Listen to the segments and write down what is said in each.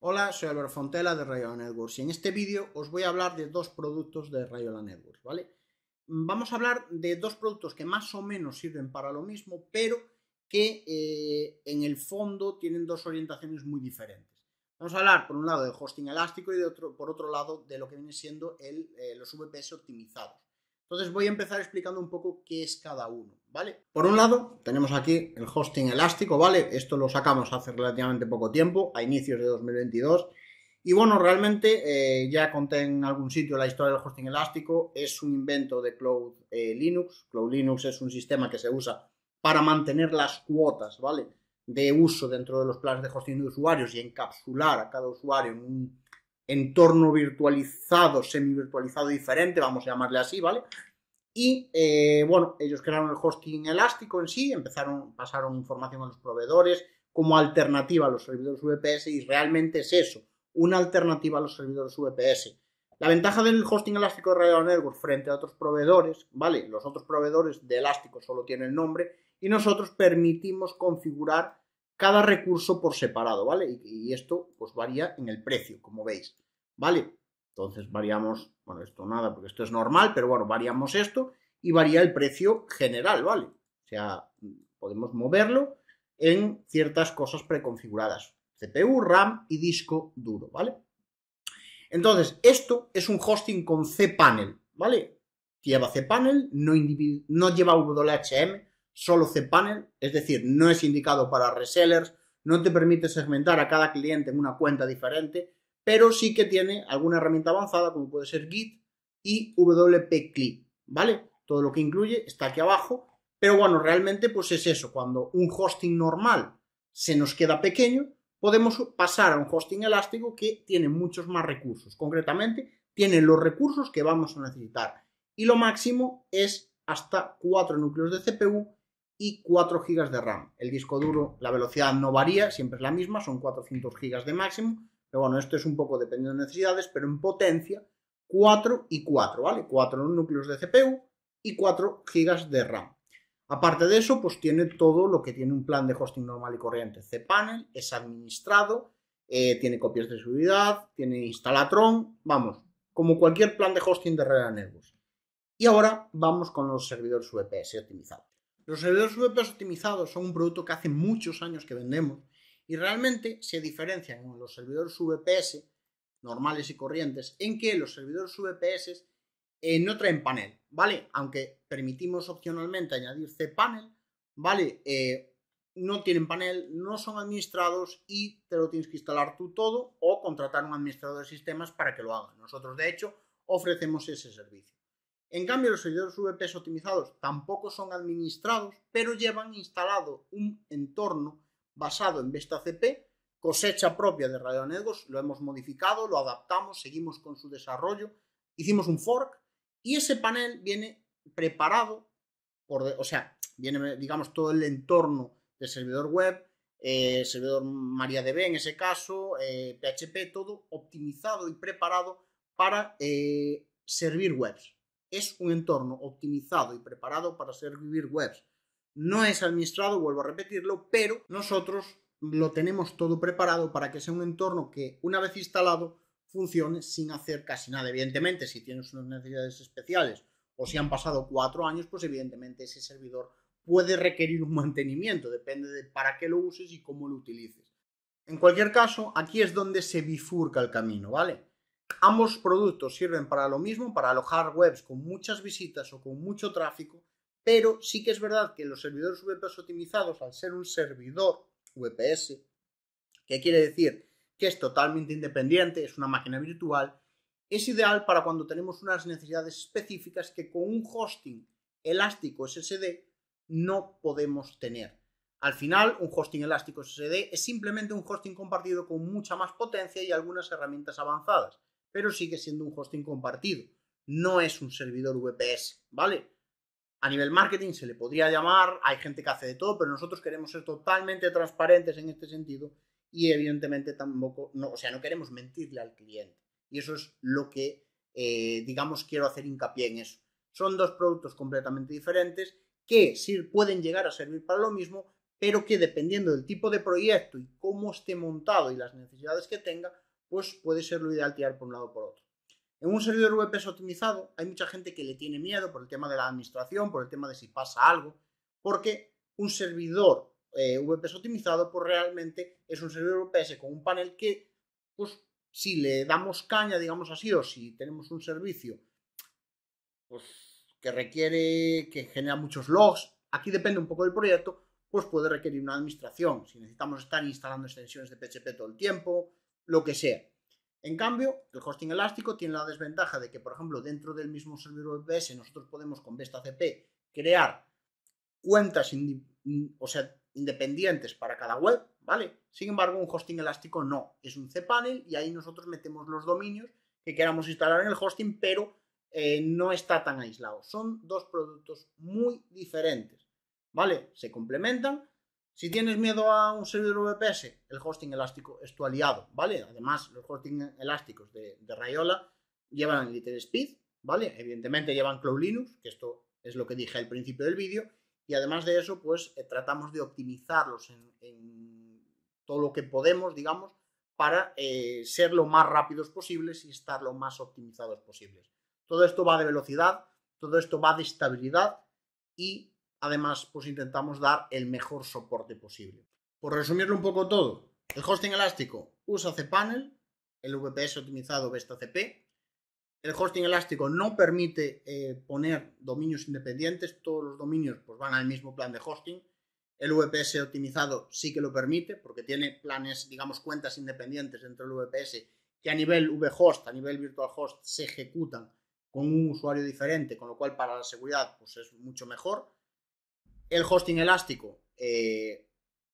Hola, soy Álvaro Fontela de Rayola Networks y en este vídeo os voy a hablar de dos productos de Rayola Networks, ¿vale? Mm, vamos a hablar de dos productos que más o menos sirven para lo mismo, pero que eh, en el fondo tienen dos orientaciones muy diferentes. Vamos a hablar por un lado de hosting elástico y por otro lado de lo que viene siendo eh, los VPS optimizados. Entonces voy a empezar explicando un poco qué es cada uno, ¿vale? Por un lado, tenemos aquí el hosting elástico, ¿vale? Esto lo sacamos hace relativamente poco tiempo, a inicios de 2022. Y bueno, realmente eh, ya conté en algún sitio la historia del hosting elástico. Es un invento de Cloud eh, Linux. Cloud Linux es un sistema que se usa para mantener las cuotas, ¿vale? De uso dentro de los planes de hosting de usuarios y encapsular a cada usuario en un entorno virtualizado, semi-virtualizado diferente, vamos a llamarle así, ¿vale? Y eh, bueno, ellos crearon el hosting elástico en sí, empezaron, pasaron información a los proveedores como alternativa a los servidores VPS y realmente es eso, una alternativa a los servidores VPS. La ventaja del hosting elástico de Radio Network frente a otros proveedores, ¿vale? Los otros proveedores de elástico solo tienen el nombre y nosotros permitimos configurar cada recurso por separado, ¿vale? Y, y, esto pues varía en el precio, como veis. ¿vale? Entonces variamos, bueno, esto nada, porque esto es normal, pero bueno, variamos esto y varía el precio general, ¿vale? O sea, podemos moverlo en ciertas cosas preconfiguradas, CPU, RAM y disco duro, ¿vale? Entonces, esto es un hosting con cPanel, ¿vale? Lleva cPanel, no, no lleva WHM, solo cPanel, es decir, no es indicado para resellers, no te permite segmentar a cada cliente en una cuenta diferente, pero sí que tiene alguna herramienta avanzada como puede ser Git y WP-CLI, ¿vale? Todo lo que incluye está aquí abajo, pero bueno, realmente pues es eso, cuando un hosting normal se nos queda pequeño, podemos pasar a un hosting elástico que tiene muchos más recursos, concretamente tiene los recursos que vamos a necesitar y lo máximo es hasta 4 núcleos de CPU y 4 GB de RAM. El disco duro, la velocidad no varía, siempre es la misma, son 400 GB de máximo, pero bueno, esto es un poco dependiendo de necesidades, pero en potencia 4 y 4, ¿vale? 4 núcleos de CPU y 4 GB de RAM. Aparte de eso, pues tiene todo lo que tiene un plan de hosting normal y corriente. cPanel es administrado, eh, tiene copias de seguridad, tiene instalatron, vamos, como cualquier plan de hosting de Red Networks. Y ahora vamos con los servidores VPS optimizados. Los servidores VPS optimizados son un producto que hace muchos años que vendemos y realmente se diferencian los servidores VPS normales y corrientes en que los servidores VPS eh, no traen panel, ¿vale? Aunque permitimos opcionalmente añadir cPanel, ¿vale? Eh, no tienen panel, no son administrados y te lo tienes que instalar tú todo o contratar un administrador de sistemas para que lo haga. Nosotros, de hecho, ofrecemos ese servicio. En cambio, los servidores VPS optimizados tampoco son administrados, pero llevan instalado un entorno basado en Vesta CP, cosecha propia de Radio lo hemos modificado, lo adaptamos, seguimos con su desarrollo, hicimos un fork y ese panel viene preparado, por, o sea, viene, digamos, todo el entorno del servidor web, eh, servidor MariaDB en ese caso, PHP, eh, todo optimizado y preparado para eh, servir webs. Es un entorno optimizado y preparado para servir webs no es administrado, vuelvo a repetirlo, pero nosotros lo tenemos todo preparado para que sea un entorno que una vez instalado funcione sin hacer casi nada. Evidentemente, si tienes unas necesidades especiales o si han pasado cuatro años, pues evidentemente ese servidor puede requerir un mantenimiento, depende de para qué lo uses y cómo lo utilices. En cualquier caso, aquí es donde se bifurca el camino, ¿vale? Ambos productos sirven para lo mismo, para alojar webs con muchas visitas o con mucho tráfico pero sí que es verdad que los servidores VPS optimizados, al ser un servidor VPS, que quiere decir que es totalmente independiente, es una máquina virtual, es ideal para cuando tenemos unas necesidades específicas que con un hosting elástico SSD no podemos tener. Al final, un hosting elástico SSD es simplemente un hosting compartido con mucha más potencia y algunas herramientas avanzadas, pero sigue siendo un hosting compartido, no es un servidor VPS, ¿vale? a nivel marketing se le podría llamar, hay gente que hace de todo, pero nosotros queremos ser totalmente transparentes en este sentido y evidentemente tampoco, no, o sea, no queremos mentirle al cliente. Y eso es lo que, eh, digamos, quiero hacer hincapié en eso. Son dos productos completamente diferentes que sí pueden llegar a servir para lo mismo, pero que dependiendo del tipo de proyecto y cómo esté montado y las necesidades que tenga, pues puede ser lo ideal tirar por un lado o por otro. En un servidor VPS optimizado hay mucha gente que le tiene miedo por el tema de la administración, por el tema de si pasa algo, porque un servidor eh, VPS optimizado, pues realmente es un servidor VPS con un panel que, pues si le damos caña, digamos así, o si tenemos un servicio pues, que requiere, que genera muchos logs, aquí depende un poco del proyecto, pues puede requerir una administración. Si necesitamos estar instalando extensiones de PHP todo el tiempo, lo que sea. En cambio, el hosting elástico tiene la desventaja de que, por ejemplo, dentro del mismo servidor VPS nosotros podemos con VestaCP crear cuentas mm, o sea, independientes para cada web, ¿vale? Sin embargo, un hosting elástico no, es un cPanel y ahí nosotros metemos los dominios que queramos instalar en el hosting, pero eh, no está tan aislado. Son dos productos muy diferentes, ¿vale? Se complementan, si tienes miedo a un servidor VPS, el hosting elástico es tu aliado, ¿vale? Además, los hosting elásticos de, Rayola llevan Little Speed, ¿vale? Evidentemente llevan Cloud Linux, que esto es lo que dije al principio del vídeo, y además de eso, pues eh, tratamos de optimizarlos en, todo lo que podemos, digamos, para eh, ser lo más rápidos posibles y estar lo más optimizados posibles. Todo esto va de velocidad, todo esto va de estabilidad y además pues intentamos dar el mejor soporte posible. Por resumirlo un poco todo, el hosting elástico usa cPanel, el VPS optimizado cp, el hosting elástico no permite eh, poner dominios independientes, todos los dominios pues, van al mismo plan de hosting. El VPS optimizado sí que lo permite porque tiene planes, digamos, cuentas independientes dentro del VPS que a nivel VHost, a nivel virtual host, se ejecutan con un usuario diferente, con lo cual para la seguridad pues, es mucho mejor. El hosting elástico eh,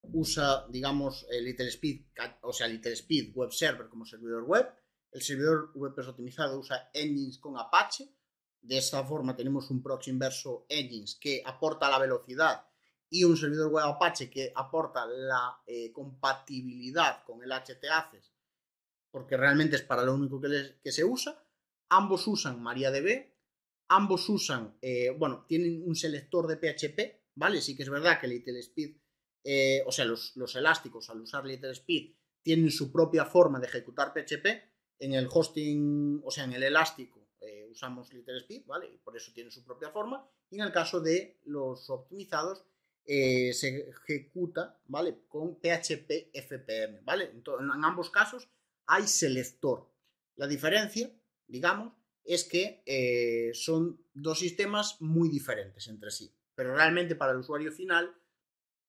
usa, digamos, speed, o sea, LittleSpeed Web Server como servidor web. El servidor web es optimizado, usa engines con Apache. De esta forma tenemos un proxy inverso engines que aporta la velocidad y un servidor web Apache que aporta la eh, compatibilidad con el HTACES, porque realmente es para lo único que, se usa. Ambos usan MariaDB, ambos usan, eh, bueno, tienen un selector de PHP ¿vale? Sí que es verdad que Little Speed, eh, o sea, los, elásticos al usar Little Speed tienen su propia forma de ejecutar PHP. En el hosting, o sea, en el elástico eh, usamos Little Speed, ¿vale? Y por eso tiene su propia forma. Y en el caso de los optimizados, eh, se ejecuta, ¿vale? Con PHP FPM, ¿vale? en ambos casos hay selector. La diferencia, digamos, es que son dos sistemas muy diferentes entre sí pero realmente para el usuario final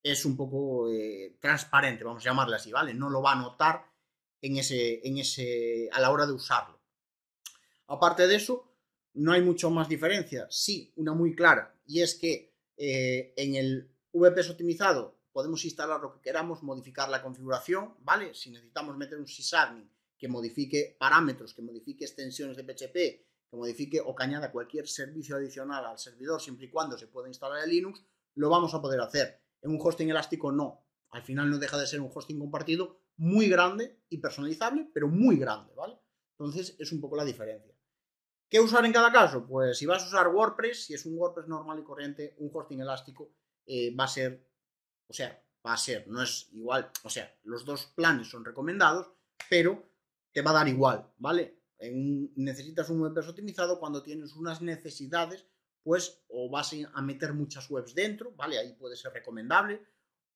es un poco eh, transparente, vamos a llamarle así, ¿vale? No lo va a notar en ese, en ese, a la hora de usarlo. Aparte de eso, no hay mucho más diferencia. Sí, una muy clara, y es que eh, en el VPS optimizado podemos instalar lo que queramos, modificar la configuración, ¿vale? Si necesitamos meter un sysadmin que modifique parámetros, que modifique extensiones de PHP, que modifique o que añada cualquier servicio adicional al servidor, siempre y cuando se pueda instalar el Linux, lo vamos a poder hacer. En un hosting elástico no. Al final no deja de ser un hosting compartido muy grande y personalizable, pero muy grande, ¿vale? Entonces es un poco la diferencia. ¿Qué usar en cada caso? Pues si vas a usar WordPress, si es un WordPress normal y corriente, un hosting elástico eh, va a ser, o sea, va a ser, no es igual, o sea, los dos planes son recomendados, pero te va a dar igual, ¿vale? necesitas un web optimizado cuando tienes unas necesidades, pues o vas a meter muchas webs dentro, ¿vale? Ahí puede ser recomendable,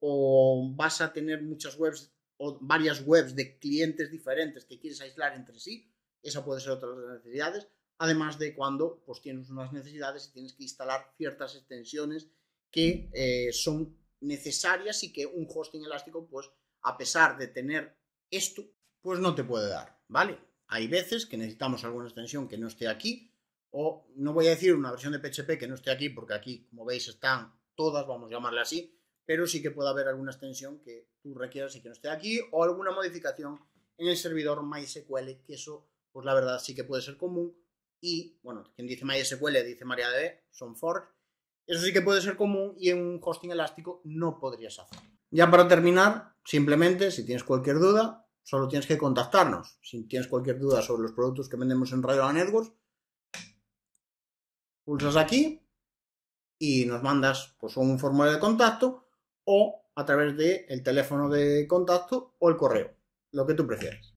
o vas a tener muchas webs o varias webs de clientes diferentes que quieres aislar entre sí, esa puede ser otra de las necesidades, además de cuando pues tienes unas necesidades y tienes que instalar ciertas extensiones que eh, son necesarias y que un hosting elástico, pues a pesar de tener esto, pues no te puede dar, ¿vale? Hay veces que necesitamos alguna extensión que no esté aquí, o no voy a decir una versión de PHP que no esté aquí, porque aquí, como veis, están todas, vamos a llamarle así, pero sí que puede haber alguna extensión que tú requieras y que no esté aquí, o alguna modificación en el servidor MySQL, que eso, pues la verdad, sí que puede ser común. Y, bueno, quien dice MySQL dice MariaDB, son forks. Eso sí que puede ser común y en un hosting elástico no podrías hacerlo. Ya para terminar, simplemente, si tienes cualquier duda, Solo tienes que contactarnos. Si tienes cualquier duda sobre los productos que vendemos en Radio Networks, pulsas aquí y nos mandas pues, un formulario de contacto o a través del teléfono de contacto o el correo, lo que tú prefieras.